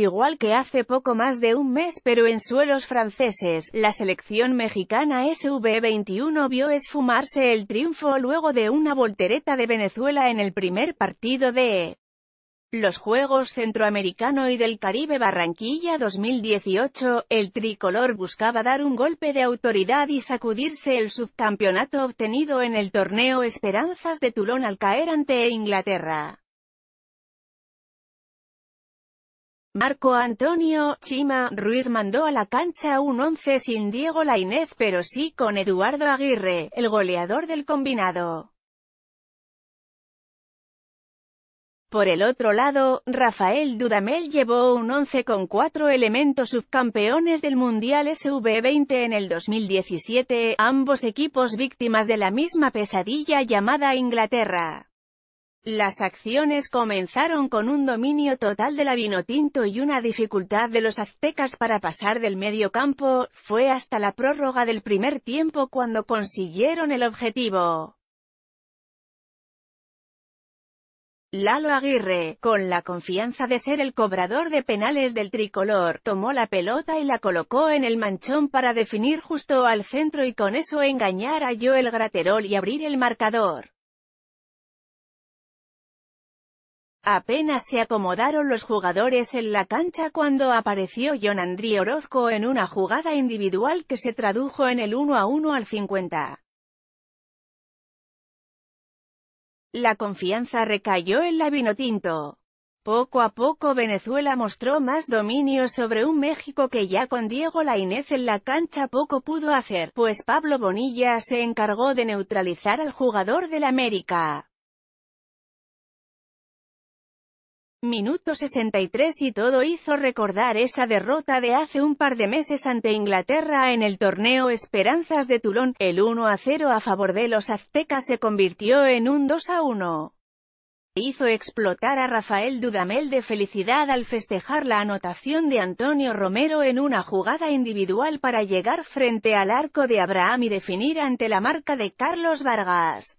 Igual que hace poco más de un mes pero en suelos franceses, la selección mexicana SV21 vio esfumarse el triunfo luego de una voltereta de Venezuela en el primer partido de los Juegos Centroamericano y del Caribe Barranquilla 2018, el tricolor buscaba dar un golpe de autoridad y sacudirse el subcampeonato obtenido en el torneo Esperanzas de Tulón al caer ante Inglaterra. Marco Antonio Chima Ruiz mandó a la cancha un once sin Diego Lainez pero sí con Eduardo Aguirre, el goleador del combinado. Por el otro lado, Rafael Dudamel llevó un once con cuatro elementos subcampeones del Mundial SV20 en el 2017, ambos equipos víctimas de la misma pesadilla llamada Inglaterra. Las acciones comenzaron con un dominio total de la Vinotinto y una dificultad de los aztecas para pasar del medio campo, fue hasta la prórroga del primer tiempo cuando consiguieron el objetivo. Lalo Aguirre, con la confianza de ser el cobrador de penales del tricolor, tomó la pelota y la colocó en el manchón para definir justo al centro y con eso engañar a Joel Graterol y abrir el marcador. Apenas se acomodaron los jugadores en la cancha cuando apareció John Andrí Orozco en una jugada individual que se tradujo en el 1 a 1 al 50. La confianza recayó en la Vinotinto. Poco a poco Venezuela mostró más dominio sobre un México que ya con Diego Lainez en la cancha poco pudo hacer, pues Pablo Bonilla se encargó de neutralizar al jugador del América. Minuto 63 y todo hizo recordar esa derrota de hace un par de meses ante Inglaterra en el torneo Esperanzas de Tulón. El 1 a 0 a favor de los aztecas se convirtió en un 2 a 1. E hizo explotar a Rafael Dudamel de felicidad al festejar la anotación de Antonio Romero en una jugada individual para llegar frente al arco de Abraham y definir ante la marca de Carlos Vargas.